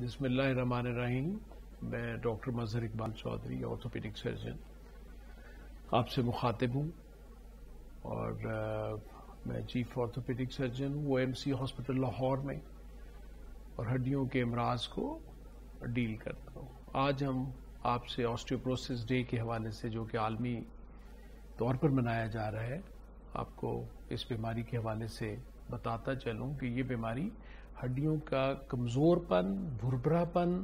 बिसमीम मैं doctor Mazhar Iqbal Chaudhry orthopedic surgeon आपसे मुखातिब हूँ और आ, मैं चीफ ऑर्थोपेडिक सर्जन हूँ O M C hospital Lahore में और हड्डियों के अमराज को डील करता हूँ आज हम आपसे ऑस्टियोप्रोसिस डे के हवाले से जो कि आलमी तौर पर मनाया जा रहा है आपको इस बीमारी के हवाले से बताता चलूँ कि ये बीमारी हड्डियों का कमज़ोरपन भुरभरापन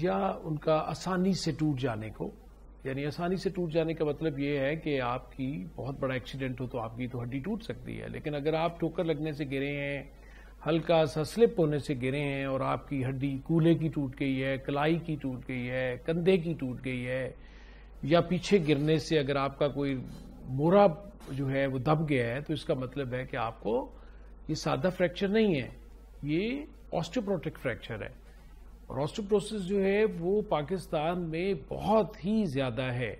या उनका आसानी से टूट जाने को यानी आसानी से टूट जाने का मतलब यह है कि आपकी बहुत बड़ा एक्सीडेंट हो तो आपकी तो हड्डी टूट सकती है लेकिन अगर आप ठोकर लगने से गिरे हैं हल्का सा स्लिप होने से गिरे हैं और आपकी हड्डी कूल्हे की टूट गई है कलाई की टूट गई है कंधे की टूट गई है या पीछे गिरने से अगर आपका कोई मोरा जो है वो दब गया है तो इसका मतलब है कि आपको ये सादा फ्रैक्चर नहीं है ये ऑस्टियोप्रोटिक फ्रैक्चर है और ऑस्टियोप्रोसिस जो है वो पाकिस्तान में बहुत ही ज़्यादा है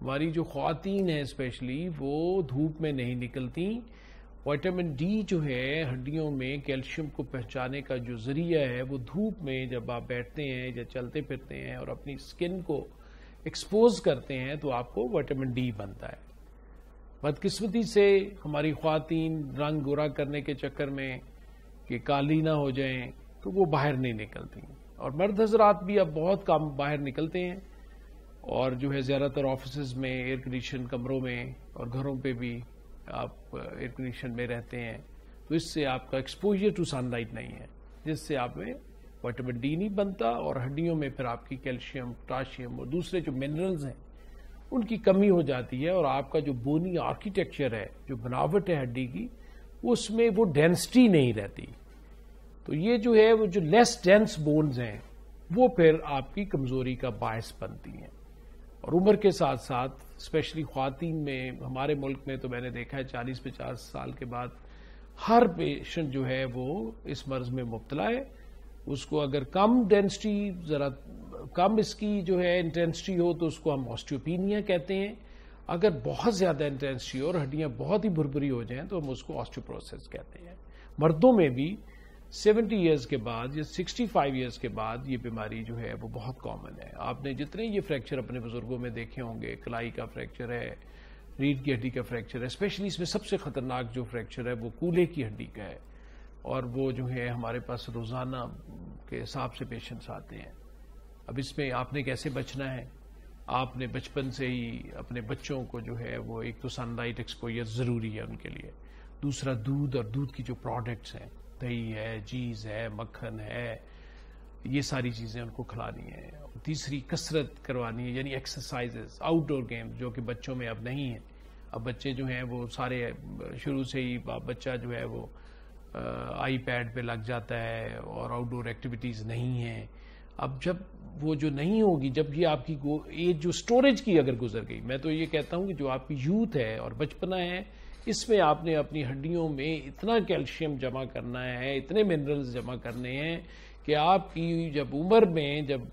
हमारी जो खातन है स्पेशली वो धूप में नहीं निकलती वाइटामिन डी जो है हड्डियों में कैल्शियम को पहचाने का जो ज़रिया है वो धूप में जब आप बैठते हैं या चलते फिरते हैं और अपनी स्किन को एक्सपोज करते हैं तो आपको वाइटामिन डी बनता है बदकिस्मती से हमारी खातन रंग गोरा करने के चक्कर में कि काली ना हो जाएं तो वो बाहर नहीं निकलती और मर्द हजरात भी अब बहुत कम बाहर निकलते हैं और जो है ज़्यादातर ऑफिस में एयर कंडीशन कमरों में और घरों पे भी आप एयर uh, कंडीशन में रहते हैं तो इससे आपका एक्सपोजर टू सनलाइट नहीं है जिससे आप में वाइटामिन डी नहीं बनता और हड्डियों में फिर आपकी कैल्शियम पोटाशियम और दूसरे जो मिनरल्स हैं उनकी कमी हो जाती है और आपका जो बोनी आर्किटेक्चर है जो बनावट है हड्डी की उसमें वो डेंसिटी नहीं रहती तो ये जो है वो जो लेस डेंस बोन्स हैं वो फिर आपकी कमजोरी का बायस बनती हैं और उम्र के साथ साथ स्पेशली खातन में हमारे मुल्क में तो मैंने देखा है चालीस पचास साल के बाद हर पेशेंट जो है वो इस मर्ज में मुबतला है उसको अगर कम डेंसिटी ज़रा कम इसकी जो है इंटेंसिटी हो तो उसको हम ऑस्टियोपीनिया कहते हैं अगर बहुत ज़्यादा इंटेंसिटी हो और हड्डियाँ बहुत ही भुरभुरी हो जाएं तो हम उसको ऑस्टियोप्रोसेस कहते हैं मर्दों में भी 70 ईयर्स के बाद या 65 ईयर्स के बाद ये बीमारी जो है वो बहुत कॉमन है आपने जितने ये फ्रैक्चर अपने बुजुर्गों में देखे होंगे कलाई का फ्रैक्चर है रीढ़ की हड्डी का फ्रैक्चर है स्पेशली इसमें सबसे खतरनाक जो फ्रैक्चर है वो कूल्हे की हड्डी का है और वो जो है हमारे पास रोजाना के हिसाब से पेशेंट्स आते हैं अब इसमें आपने कैसे बचना है आपने बचपन से ही अपने बच्चों को जो है वो एक तो सनलाइट एक्सपोजर ज़रूरी है उनके लिए दूसरा दूध और दूध की जो प्रोडक्ट्स हैं दही है चीज़ है मक्खन है ये सारी चीज़ें उनको खिलानी है तीसरी कसरत करवानी है यानी एक्सरसाइजेस आउटडोर गेम जो कि बच्चों में अब नहीं है अब बच्चे जो हैं वो सारे शुरू से ही बच्चा जो है वो आई पैड पर लग जाता है और आउटडोर एक्टिविटीज़ नहीं है अब जब वो जो नहीं होगी जब ये आपकी एज जो स्टोरेज की अगर गुजर गई मैं तो ये कहता हूँ कि जो आपकी यूथ है और बचपना है इसमें आपने अपनी हड्डियों में इतना कैल्शियम जमा करना है इतने मिनरल्स जमा करने हैं कि आपकी जब उम्र में जब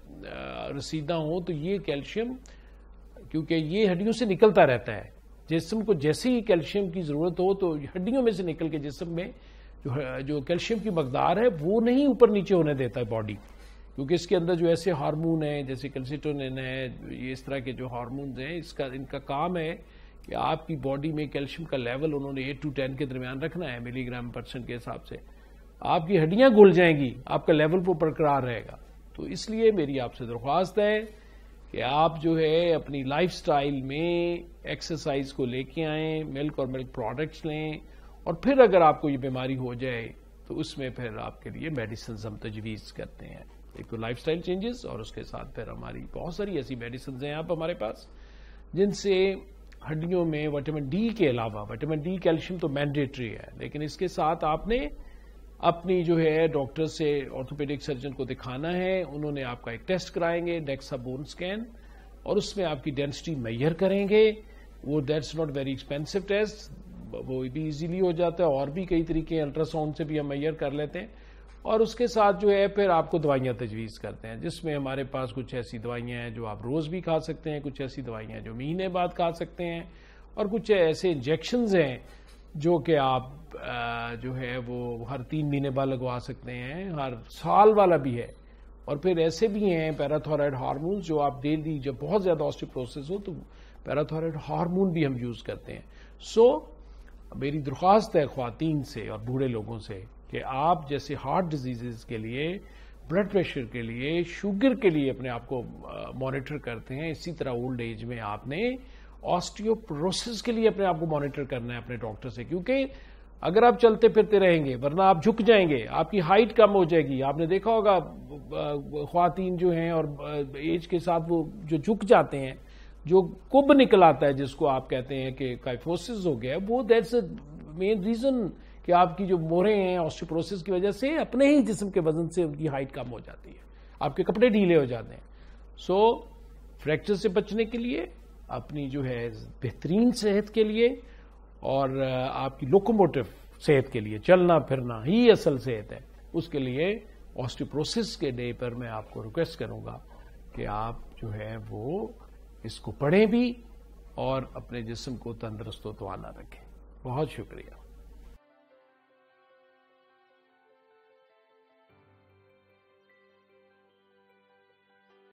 रसीदा हो तो ये कैल्शियम क्योंकि ये हड्डियों से निकलता रहता है जिसम को जैसे ही कैल्शियम की ज़रूरत हो तो हड्डियों में से निकल के जिसम में जो जो कैल्शियम की मकदार है वो नहीं ऊपर नीचे होने देता है बॉडी क्योंकि इसके अंदर जो ऐसे हार्मोन हैं जैसे कैल्सिटोनिन है ये इस तरह के जो हार्मोन्स हैं इसका इनका काम है कि आपकी बॉडी में कैल्शियम का लेवल उन्होंने एट टू टेन के दरमियान रखना है मिलीग्राम परसेंट के हिसाब से आपकी हड्डियां घुल जाएंगी आपका लेवल पर बरकरार रहेगा तो इसलिए मेरी आपसे दरख्वास्त है कि आप जो है अपनी लाइफस्टाइल में एक्सरसाइज को लेके आए मिल्क और मिल्क प्रोडक्ट्स लें और फिर अगर आपको ये बीमारी हो जाए तो उसमें फिर आपके लिए मेडिसिन हम तजवीज़ करते हैं एक तो लाइफ स्टाइल चेंजेस और उसके साथ फिर हमारी बहुत सारी ऐसी मेडिसिन हैं आप हमारे पास जिनसे हड्डियों में विटामिन डी के अलावा विटामिन डी कैल्शियम तो मैंडेटरी है लेकिन इसके साथ आपने अपनी जो है डॉक्टर से ऑर्थोपेडिक सर्जन को दिखाना है उन्होंने आपका एक टेस्ट कराएंगे डेक्सा बोन स्कैन और उसमें आपकी डेंसिटी मैयर करेंगे वो that's not very expensive test वो भी इजीली हो जाता है और भी कई तरीके अल्ट्रासाउंड से भी हम मैयर कर लेते हैं और उसके साथ जो है फिर आपको दवाइयाँ तजवीज़ करते हैं जिसमें हमारे पास कुछ ऐसी दवाइयाँ हैं जो आप रोज़ भी खा सकते हैं कुछ ऐसी दवाइयाँ जो महीने बाद खा सकते हैं और कुछ ऐसे इंजेक्शन हैं जो कि आप जो है वो हर तीन महीने बाद लगवा सकते हैं हर साल वाला भी है और फिर ऐसे भी हैं पैराथोराइड हारमोन जो आप डेली जब बहुत ज़्यादा ऑस्टिप्रोसेस हो तो पैराथोराइड हारमोन भी हम यूज़ करते हैं सो so, मेरी दरख्वास्त है ख़वातीन से और बूढ़े लोगों से कि आप जैसे हार्ट डिजीजेज के लिए ब्लड प्रेशर के लिए शुगर के लिए अपने आप को मॉनिटर करते हैं इसी तरह ओल्ड एज में आपने ऑस्टियोप्रोसिस के लिए अपने आप को मॉनिटर करना है अपने डॉक्टर से क्योंकि अगर आप चलते फिरते रहेंगे वरना आप झुक जाएंगे आपकी हाइट कम हो जाएगी आपने देखा होगा खातन जो हैं और एज के साथ वो जो झुक जाते हैं जो कुब निकल आता है जिसको आप कहते हैं कि काइफोसिस हो गया वो दैट्स मेन रीजन कि आपकी जो मोरें हैं ऑस्टिप्रोसिस की वजह से अपने ही जिसम के वजन से उनकी हाइट कम हो जाती है आपके कपड़े ढीले हो जाते हैं सो so, फ्रैक्चर से बचने के लिए अपनी जो है बेहतरीन सेहत के लिए और आपकी लोकोमोटिव सेहत के लिए चलना फिरना ही असल सेहत है उसके लिए ऑस्टिप्रोसिस के डे पर मैं आपको रिक्वेस्ट करूंगा कि आप जो है वो इसको पढ़ें भी और अपने जिसम को तंदरुस्त आना रखें बहुत शुक्रिया